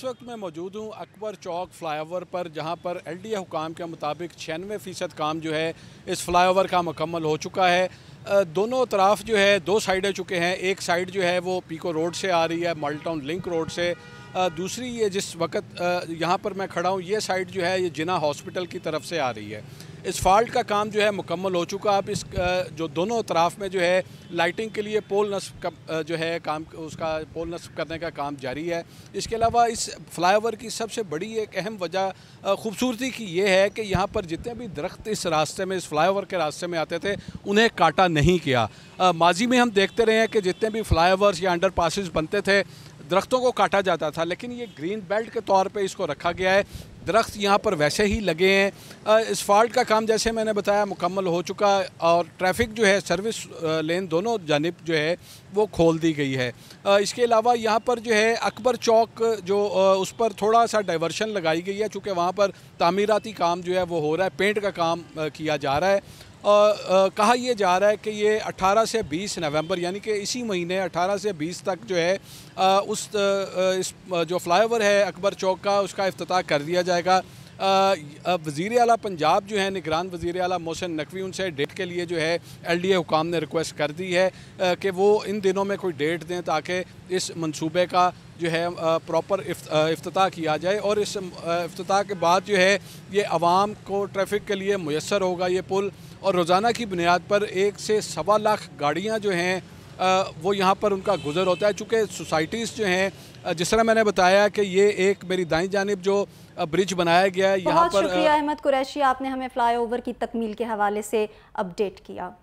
इस वक्त मैं मौजूद हूँ अकबर चौक फ्लाईओवर पर जहाँ पर एल डी हुकाम के मुताबिक छियानवे फ़ीसद काम जो है इस फ्लाईओवर का मुकम्मल हो चुका है दोनों तरफ जो है दो साइडें चुके हैं एक साइड जो है वो पीको रोड से आ रही है मल्टाउन लिंक रोड से दूसरी ये जिस वक्त यहाँ पर मैं खड़ा हूँ ये साइड जो है ये जिना हॉस्पिटल की तरफ से आ रही है इस फॉल्ट का काम जो है मुकम्मल हो चुका अब इस जो दोनों तरफ में जो है लाइटिंग के लिए पोल नस्ब का जो है काम उसका पोल नस्ब करने का काम जारी है इसके अलावा इस फ्लाईओवर की सबसे बड़ी एक अहम वजह खूबसूरती की ये है कि यहाँ पर जितने भी दरख्त इस रास्ते में इस फ्लाईओवर के रास्ते में आते थे उन्हें काटा नहीं किया माजी में हम देखते रहे हैं कि जितने भी फ्लाईओवर या अंडर बनते थे दरख्तों को काटा जाता था लेकिन ये ग्रीन बेल्ट के तौर पे इसको रखा गया है दरख्त यहाँ पर वैसे ही लगे हैं इसफाल्ट का काम जैसे मैंने बताया मुकम्मल हो चुका और ट्रैफिक जो है सर्विस लेन दोनों जानब जो है वो खोल दी गई है इसके अलावा यहाँ पर जो है अकबर चौक जो उस पर थोड़ा सा डाइवर्शन लगाई गई है चूँकि वहाँ पर तामीराती काम जो है वो हो रहा है पेंट का काम किया जा रहा है कहा यह जा रहा है कि ये 18 से 20 नवंबर यानी कि इसी महीने 18 से 20 तक जो है आ, उस आ, इस जो फ्लाईओवर है अकबर चौक का उसका अफ्ताह कर दिया जाएगा वजीर अला पंजाब जो है निगरान वज़ी अला मोहसिन नकवी उनसे डेट के लिए जो है एल डी ए हुकाम ने रिक्वेस्ट कर दी है कि वो इन दिनों में कोई डेट दें ताकि इस मनसूबे का जो है प्रॉपर अफ्ताह किया जाए और इस अफ्ताह के बाद जो है ये आवाम को ट्रैफिक के लिए मैसर होगा ये पुल और रोज़ाना की बुनियाद पर एक से सवा लाख गाड़ियाँ जो हैं वो यहाँ पर उनका गुजर होता है चूँकि सोसाइटीज़ जो हैं जिस तरह मैंने बताया कि ये एक मेरी दाई जानब जो ब्रिज बनाया गया है यहाँ पर शुक्रिया अहमद कुरैशी आपने हमें ओवर की तकमील के हवाले से अपडेट किया